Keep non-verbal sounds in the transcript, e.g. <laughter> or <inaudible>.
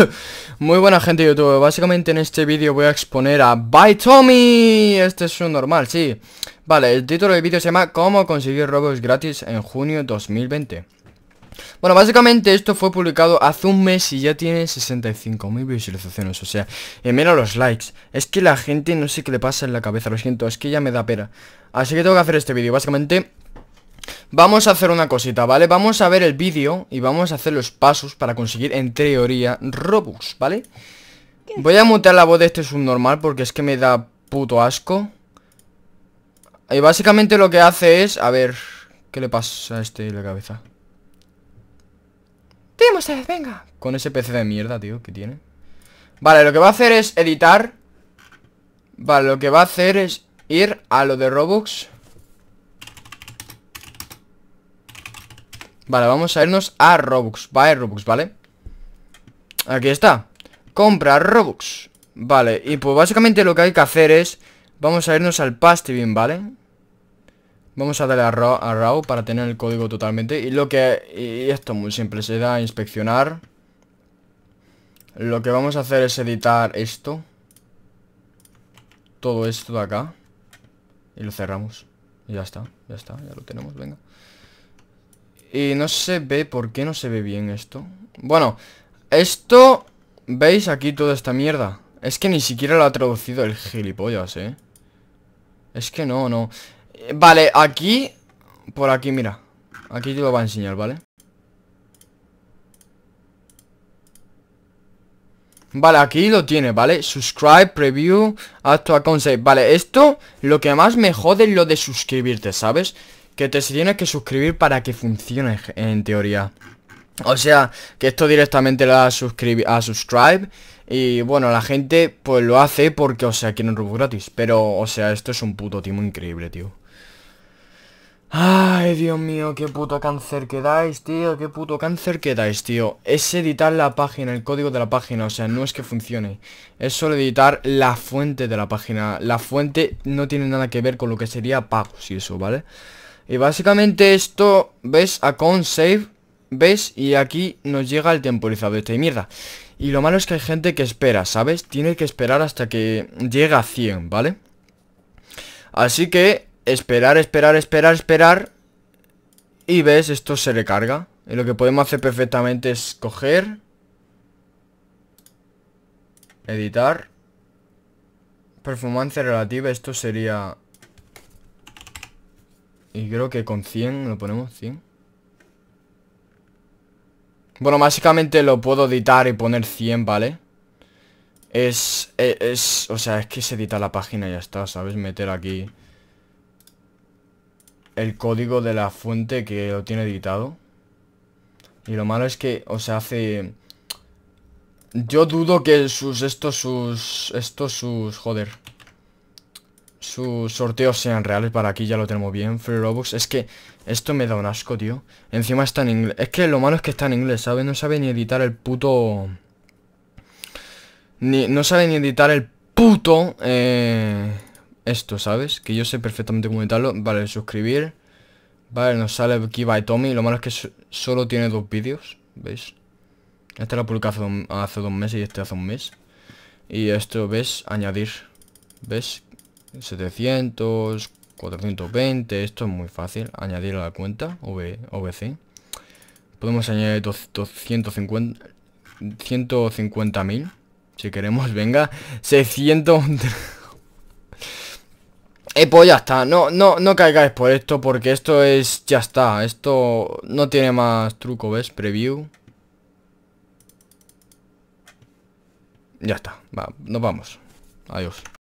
<laughs> Muy buena gente de YouTube, básicamente en este vídeo voy a exponer a By Tommy Este es un normal, sí Vale, el título del vídeo se llama Cómo conseguir robos gratis en junio 2020 bueno, básicamente esto fue publicado hace un mes y ya tiene 65.000 visualizaciones, o sea, y eh, mira los likes. Es que la gente no sé qué le pasa en la cabeza, lo siento, es que ya me da pena. Así que tengo que hacer este vídeo, básicamente Vamos a hacer una cosita, ¿vale? Vamos a ver el vídeo y vamos a hacer los pasos para conseguir, en teoría, Robux, ¿vale? Voy a mutear la voz de este subnormal porque es que me da puto asco. Y eh, básicamente lo que hace es... A ver, ¿qué le pasa a este en la cabeza? tres! venga! Con ese PC de mierda, tío, que tiene. Vale, lo que va a hacer es editar. Vale, lo que va a hacer es ir a lo de Robux. Vale, vamos a irnos a Robux Va a Robux, ¿vale? Aquí está Compra Robux Vale, y pues básicamente lo que hay que hacer es Vamos a irnos al Pastibin, ¿vale? Vamos a darle a raw, para tener el código totalmente Y lo que... Y esto muy simple Se da a inspeccionar Lo que vamos a hacer es editar esto Todo esto de acá Y lo cerramos Y ya está, ya está, ya lo tenemos, venga y no se ve, ¿por qué no se ve bien esto? Bueno, esto... ¿Veis aquí toda esta mierda? Es que ni siquiera lo ha traducido el gilipollas, ¿eh? Es que no, no Vale, aquí Por aquí, mira Aquí te lo va a enseñar, ¿vale? Vale, aquí lo tiene, ¿vale? Subscribe, preview, actual concept Vale, esto, lo que más me jode es lo de suscribirte, ¿sabes? que te tienes que suscribir para que funcione en teoría. O sea, que esto directamente la da a, subscribe y bueno, la gente pues lo hace porque, o sea, quieren rubro gratis. Pero, o sea, esto es un puto timo increíble, tío. Ay, Dios mío, qué puto cáncer que dais, tío, qué puto cáncer que dais, tío. Es editar la página, el código de la página, o sea, no es que funcione. Es solo editar la fuente de la página. La fuente no tiene nada que ver con lo que sería pagos y eso, ¿vale? vale y básicamente esto, ves, a con save, ves, y aquí nos llega el temporizador este de mierda. Y lo malo es que hay gente que espera, ¿sabes? Tiene que esperar hasta que Llega a 100, ¿vale? Así que, esperar, esperar, esperar, esperar. Y ves, esto se recarga. Y lo que podemos hacer perfectamente es coger. Editar. Performance relativa, esto sería y creo que con 100 lo ponemos 100. Bueno, básicamente lo puedo editar y poner 100, ¿vale? Es, e, es, o sea, es que se edita la página y ya está, ¿sabes? Meter aquí el código de la fuente que lo tiene editado. Y lo malo es que, o sea, hace... Yo dudo que sus, estos, sus, estos, sus, joder sus sorteos sean reales para aquí ya lo tenemos bien free robux es que esto me da un asco tío encima está en inglés es que lo malo es que está en inglés sabes no sabe ni editar el puto ni no sabe ni editar el puto eh, esto sabes que yo sé perfectamente cómo editarlo vale suscribir vale nos sale aquí by Tommy lo malo es que solo tiene dos vídeos veis este lo publicó hace, hace dos meses y este hace un mes y esto ves añadir ves 700, 420, esto es muy fácil, añadir a la cuenta v, OBC. Podemos añadir 250 150.000, si queremos, <laughs> venga, 600... <laughs> Eh, pues ya está, no, no, no caigáis por esto porque esto es, ya está, esto no tiene más truco, ¿ves? Preview. Ya está, nos vamos. Adiós.